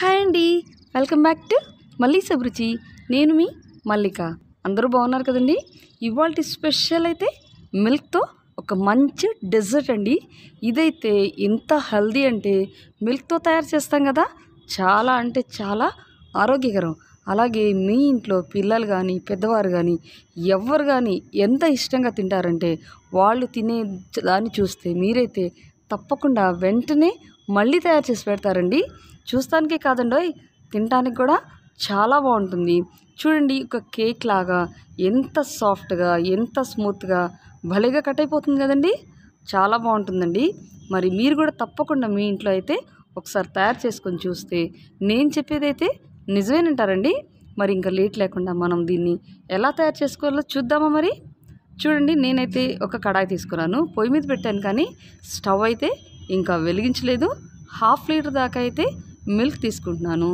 hi అండి welcome back to మల్లిక అభిరుచి నేను మీ మల్లిక అందరూ బాగున్నారు కదండి ఇవాళ స్పెషల్ అయితే మిల్క్తో ఒక మంచి డెజర్ట్ అండి ఇదైతే ఎంత హెల్దీ అంటే మిల్క్తో తయారు చేస్తాం కదా చాలా అంటే చాలా ఆరోగ్యకరం అలాగే మీ ఇంట్లో పిల్లలు కానీ పెద్దవారు కానీ ఎవరు కానీ ఎంత ఇష్టంగా తింటారంటే వాళ్ళు తినే దాన్ని చూస్తే మీరైతే తప్పకుండా వెంటనే మళ్ళీ తయారు చేసి పెడతారండి చూస్తానికే కాదండోయ్ తినడానికి కూడా చాలా బాగుంటుంది చూడండి ఒక కేక్ లాగా ఎంత సాఫ్ట్గా ఎంత స్మూత్గా భలేగా కట్ అయిపోతుంది కదండి చాలా బాగుంటుందండి మరి మీరు కూడా తప్పకుండా మీ ఇంట్లో అయితే ఒకసారి తయారు చేసుకొని చూస్తే నేను చెప్పేదైతే నిజమేనంటారండి మరి ఇంకా లేట్ లేకుండా మనం దీన్ని ఎలా తయారు చేసుకోవాలో చూద్దామా మరి చూడండి నేనైతే ఒక కడాయి తీసుకున్నాను పొయ్యి మీద పెట్టాను కానీ స్టవ్ అయితే ఇంకా వెలిగించలేదు హాఫ్ లీటర్ దాకా అయితే మిల్క్ తీసుకుంటున్నాను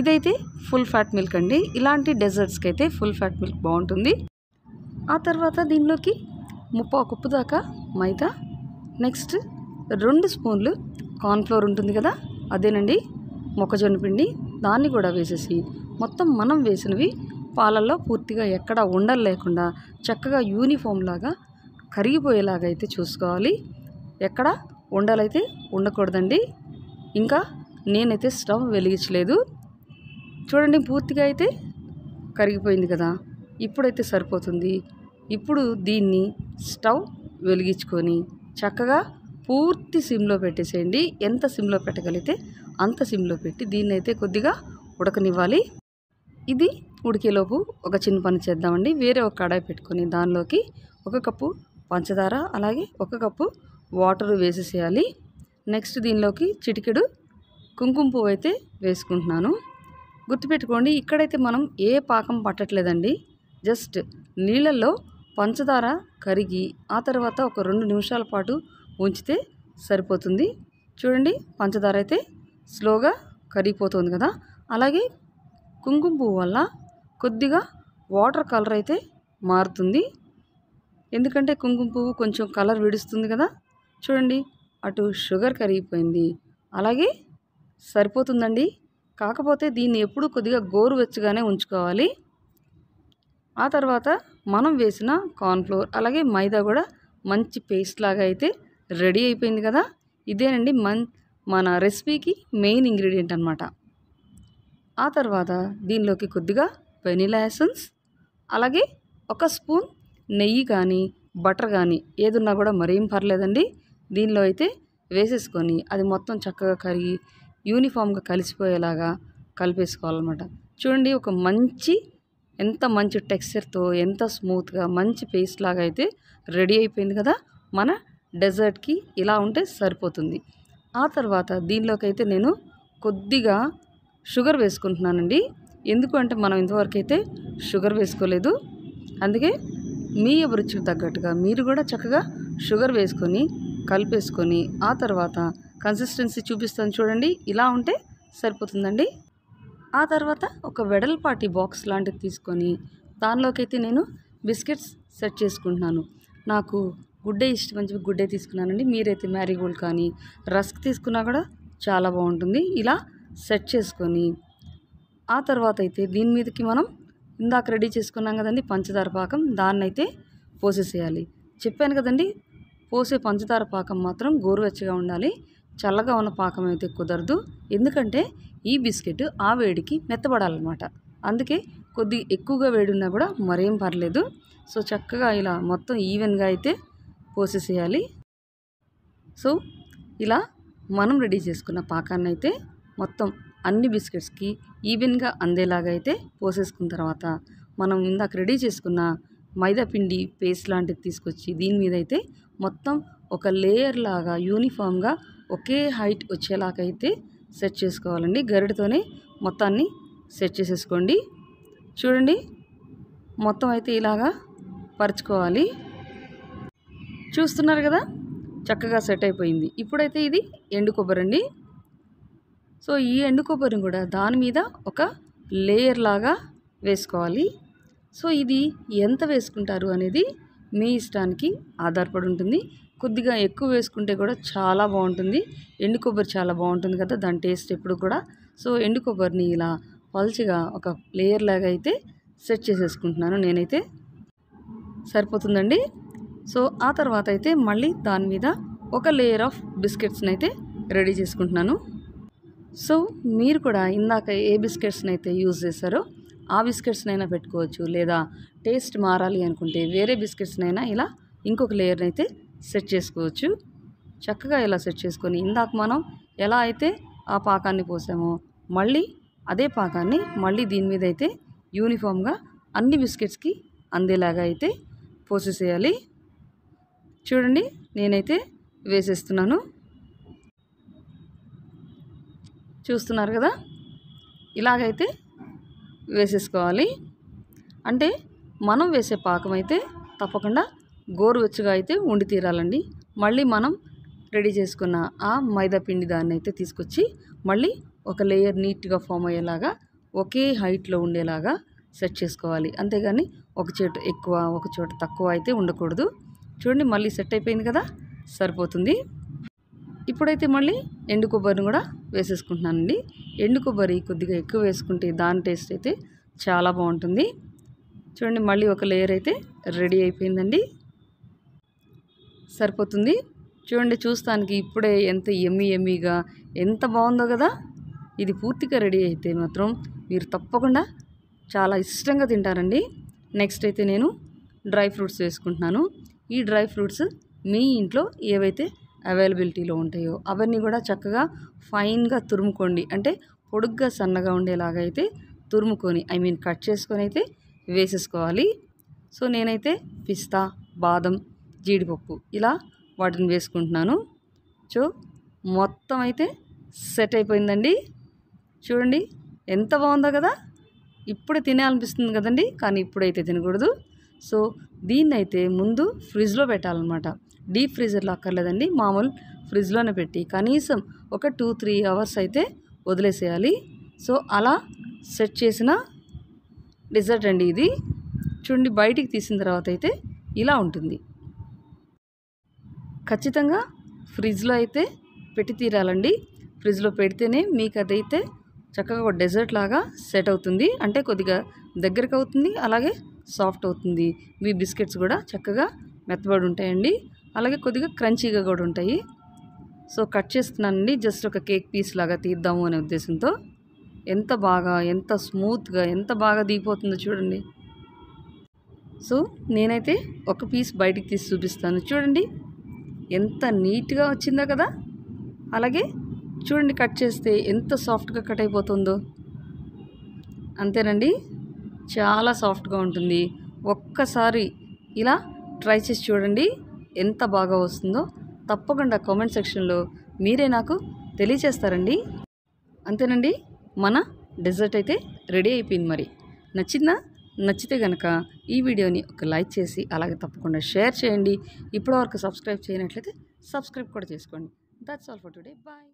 ఇదైతే ఫుల్ ఫ్యాట్ మిల్క్ అండి ఇలాంటి డెజర్ట్స్కి అయితే ఫుల్ ఫ్యాట్ మిల్క్ బాగుంటుంది ఆ తర్వాత దీనిలోకి ముప్పా కప్పు దాకా మైదా నెక్స్ట్ రెండు స్పూన్లు కార్న్ఫ్లోర్ ఉంటుంది కదా అదేనండి మొక్కజొన్న పిండి దాన్ని కూడా వేసేసి మొత్తం మనం వేసినవి పాలల్లో పూర్తిగా ఎక్కడ ఉండలు లేకుండా చక్కగా యూనిఫామ్ లాగా కరిగిపోయేలాగా అయితే చూసుకోవాలి ఎక్కడ ఉండలైతే ఉండకూడదండి ఇంకా నేనైతే స్టవ్ వెలిగించలేదు చూడండి పూర్తిగా అయితే కరిగిపోయింది కదా ఇప్పుడైతే సరిపోతుంది ఇప్పుడు దీన్ని స్టవ్ వెలిగించుకొని చక్కగా పూర్తి సిమ్లో పెట్టేసేయండి ఎంత సిమ్లో పెట్టగలిగితే అంత సిమ్లో పెట్టి దీన్ని అయితే కొద్దిగా ఉడకనివ్వాలి ఇది ఉడికేలోపు ఒక చిన్న పని చేద్దామండి వేరే ఒక కడాయి పెట్టుకొని దానిలోకి ఒక కప్పు పంచదార అలాగే ఒక కప్పు వాటర్ వేసేసేయాలి నెక్స్ట్ దీనిలోకి చిటికెడు కుంకుమ పువ్వు అయితే వేసుకుంటున్నాను గుర్తుపెట్టుకోండి ఇక్కడైతే మనం ఏ పాకం పట్టట్లేదండి జస్ట్ నీళ్ళల్లో పంచదార కరిగి ఆ తర్వాత ఒక రెండు నిమిషాల పాటు ఉంచితే సరిపోతుంది చూడండి పంచదార అయితే స్లోగా కరిగిపోతుంది కదా అలాగే కుంకుమ పువ్వు వల్ల కొద్దిగా వాటర్ కలర్ అయితే మారుతుంది ఎందుకంటే కుంకుమ పువ్వు కొంచెం కలర్ విడుస్తుంది కదా చూడండి అటు షుగర్ కరిగిపోయింది అలాగే సరిపోతుందండి కాకపోతే దీన్ని ఎప్పుడు కొద్దిగా గోరువెచ్చగానే ఉంచుకోవాలి ఆ తర్వాత మనం వేసిన కార్న్ఫ్లోర్ అలాగే మైదా కూడా మంచి పేస్ట్ లాగా అయితే రెడీ అయిపోయింది కదా ఇదేనండి మన్ మన రెసిపీకి మెయిన్ ఇంగ్రీడియంట్ అనమాట ఆ తర్వాత దీనిలోకి కొద్దిగా వెనీలా ఎసన్స్ అలాగే ఒక స్పూన్ నెయ్యి కానీ బటర్ కానీ ఏదున్నా కూడా మరేం పర్లేదండి దీనిలో అయితే వేసేసుకొని అది మొత్తం చక్కగా కరిగి యూనిఫామ్గా కలిసిపోయేలాగా కలిపేసుకోవాలన్నమాట చూడండి ఒక మంచి ఎంత మంచి టెక్స్చర్తో ఎంత స్మూత్గా మంచి పేస్ట్ లాగా అయితే రెడీ అయిపోయింది కదా మన డెజర్ట్కి ఇలా ఉంటే సరిపోతుంది ఆ తర్వాత దీనిలోకైతే నేను కొద్దిగా షుగర్ వేసుకుంటున్నానండి ఎందుకంటే మనం ఇంతవరకు అయితే షుగర్ వేసుకోలేదు అందుకే మీ అభిరుచికి తగ్గట్టుగా మీరు కూడా చక్కగా షుగర్ వేసుకొని కలిపేసుకొని ఆ తర్వాత కన్సిస్టెన్సీ చూపిస్తాను చూడండి ఇలా ఉంటే సరిపోతుందండి ఆ తర్వాత ఒక వెడల్పాటి బాక్స్ లాంటిది తీసుకొని దానిలోకైతే నేను బిస్కెట్స్ సెట్ చేసుకుంటున్నాను నాకు గుడ్డే ఇష్టం అని చెప్పి గుడ్డే తీసుకున్నానండి మీరైతే మ్యారీగోల్డ్ కానీ రస్క్ తీసుకున్నా కూడా చాలా బాగుంటుంది ఇలా సెట్ చేసుకొని ఆ తర్వాత అయితే దీని మీదకి మనం ఇందాక రెడీ చేసుకున్నాం కదండి పంచదార పాకం దాన్ని అయితే పోసేసేయాలి చెప్పాను కదండి పోసే పంచదార పాకం మాత్రం గోరువెచ్చగా ఉండాలి చల్లగా ఉన్న పాకం అయితే కుదరదు ఎందుకంటే ఈ బిస్కెట్ ఆ వేడికి మెత్తబడాలన్నమాట అందుకే కొద్ది ఎక్కువగా వేడి ఉన్నా కూడా మరేం పర్లేదు సో చక్కగా ఇలా మొత్తం ఈవెన్గా అయితే పోసేసేయాలి సో ఇలా మనం రెడీ చేసుకున్న పాకాన్ని అయితే మొత్తం అన్ని బిస్కెట్స్కి ఈవెన్గా అందేలాగా అయితే పోసేసుకున్న తర్వాత మనం ఇందాక రెడీ చేసుకున్న మైదా పిండి పేస్ట్ లాంటిది తీసుకొచ్చి దీని మీద అయితే మొత్తం ఒక లేయర్ లాగా యూనిఫామ్గా ఒకే హైట్ వచ్చేలాగైతే సెట్ చేసుకోవాలండి గరిడతోనే మొత్తాన్ని సెట్ చేసేసుకోండి చూడండి మొత్తం అయితే ఇలాగా పరుచుకోవాలి చూస్తున్నారు కదా చక్కగా సెట్ అయిపోయింది ఇప్పుడైతే ఇది ఎండు కొబ్బరి అండి సో ఈ ఎండు కొబ్బరిని కూడా దాని మీద ఒక లేయర్ లాగా వేసుకోవాలి సో ఇది ఎంత వేసుకుంటారు అనేది మీ ఇష్టానికి ఆధారపడి ఉంటుంది కొద్దిగా ఎక్కువ వేసుకుంటే కూడా చాలా బాగుంటుంది ఎండు కొబ్బరి చాలా బాగుంటుంది కదా దాని టేస్ట్ ఎప్పుడు కూడా సో ఎండు కొబ్బరిని ఇలా పల్చిగా ఒక లేయర్ లాగా అయితే సెట్ చేసేసుకుంటున్నాను నేనైతే సరిపోతుందండి సో ఆ తర్వాత అయితే మళ్ళీ దాని మీద ఒక లేయర్ ఆఫ్ బిస్కెట్స్ని అయితే రెడీ చేసుకుంటున్నాను సో మీరు కూడా ఇందాక ఏ బిస్కెట్స్ని అయితే యూజ్ చేశారో ఆ బిస్కెట్స్నైనా పెట్టుకోవచ్చు లేదా టేస్ట్ మారాలి అనుకుంటే వేరే బిస్కెట్స్నైనా ఇలా ఇంకొక లేయర్ని అయితే సెట్ చేసుకోవచ్చు చక్కగా ఇలా సెట్ చేసుకొని ఇందాక మనం ఎలా అయితే ఆ పాకాన్ని పోసామో మళ్ళీ అదే పాకాన్ని మళ్ళీ దీని మీద అయితే యూనిఫామ్గా అన్ని బిస్కెట్స్కి అందేలాగా అయితే పోసేసేయాలి చూడండి నేనైతే వేసేస్తున్నాను చూస్తున్నారు కదా ఇలాగైతే వేసేసుకోవాలి అంటే మనం వేసే పాకం అయితే తప్పకుండా గోరువెచ్చగా అయితే ఉండి తీరాలండి మళ్ళీ మనం రెడీ చేసుకున్న ఆ మైదా పిండి దాన్ని అయితే తీసుకొచ్చి మళ్ళీ ఒక లేయర్ నీట్గా ఫామ్ అయ్యేలాగా ఒకే హైట్లో ఉండేలాగా సెట్ చేసుకోవాలి అంతేగాని ఒక చోట ఎక్కువ ఒక చోట తక్కువ అయితే ఉండకూడదు చూడండి మళ్ళీ సెట్ అయిపోయింది కదా సరిపోతుంది ఇప్పుడైతే మళ్ళీ ఎండు కొబ్బరిని కూడా వేసేసుకుంటున్నానండి ఎండు కొబ్బరి కొద్దిగా ఎక్కువ వేసుకుంటే దాని టేస్ట్ అయితే చాలా బాగుంటుంది చూడండి మళ్ళీ ఒక లేయర్ అయితే రెడీ అయిపోయిందండి సరిపోతుంది చూడండి చూస్తానికి ఇప్పుడే ఎంత ఎమ్మి ఎమ్మిగా ఎంత బాగుందో కదా ఇది పూర్తిగా రెడీ అయితే మాత్రం మీరు తప్పకుండా చాలా ఇష్టంగా తింటారండి నెక్స్ట్ అయితే నేను డ్రై ఫ్రూట్స్ వేసుకుంటున్నాను ఈ డ్రై ఫ్రూట్స్ మీ ఇంట్లో ఏవైతే అవైలబిలిటీలో ఉంటాయో అవన్నీ కూడా చక్కగా ఫైన్గా తురుముకోండి అంటే పొడుగ్గా సన్నగా ఉండేలాగా అయితే తురుముకొని ఐ మీన్ కట్ చేసుకొని అయితే వేసేసుకోవాలి సో నేనైతే పిస్తా బాదం జీడిపప్పు ఇలా వాటిని వేసుకుంటున్నాను సో మొత్తం అయితే సెట్ అయిపోయిందండి చూడండి ఎంత బాగుందో కదా ఇప్పుడే తినాలనిపిస్తుంది కదండి కానీ ఇప్పుడైతే తినకూడదు సో దీన్ని అయితే ముందు ఫ్రిడ్జ్లో పెట్టాలన్నమాట డీప్ ఫ్రీజర్లో అక్కర్లేదండి మామూలు ఫ్రిడ్జ్లోనే పెట్టి కనీసం ఒక టూ త్రీ అవర్స్ అయితే వదిలేసేయాలి సో అలా సెట్ చేసిన డిజర్ట్ అండి ఇది చూడండి బయటికి తీసిన తర్వాత అయితే ఇలా ఉంటుంది ఖచ్చితంగా ఫ్రిడ్జ్లో అయితే పెట్టి తీరాలండి ఫ్రిడ్జ్లో పెడితేనే మీకు అదైతే చక్కగా ఒక డెజర్ట్ లాగా సెట్ అవుతుంది అంటే కొద్దిగా దగ్గరకు అవుతుంది అలాగే సాఫ్ట్ అవుతుంది మీ బిస్కెట్స్ కూడా చక్కగా మెత్తబడి ఉంటాయండి అలాగే కొద్దిగా క్రంచీగా కూడా ఉంటాయి సో కట్ చేస్తున్నానండి జస్ట్ ఒక కేక్ పీస్ లాగా తీద్దాము అనే ఉద్దేశంతో ఎంత బాగా ఎంత స్మూత్గా ఎంత బాగా దిగిపోతుందో చూడండి సో నేనైతే ఒక పీస్ బయటికి తీసి చూపిస్తాను చూడండి ఎంత నీట్గా వచ్చిందో కదా అలాగే చూడండి కట్ చేస్తే ఎంత సాఫ్ట్గా కట్ అయిపోతుందో అంతేనండి చాలా సాఫ్ట్గా ఉంటుంది ఒక్కసారి ఇలా ట్రై చేసి చూడండి ఎంత బాగా వస్తుందో తప్పకుండా కామెంట్ సెక్షన్లో మీరే నాకు తెలియచేస్తారండి అంతేనండి మన డెజర్ట్ అయితే రెడీ అయిపోయింది మరి నచ్చిందా నచ్చితే కనుక ఈ వీడియోని ఒక లైక్ చేసి అలాగే తప్పకుండా షేర్ చేయండి ఇప్పటివరకు సబ్స్క్రైబ్ చేయనట్లయితే సబ్స్క్రైబ్ కూడా చేసుకోండి that's all for today bye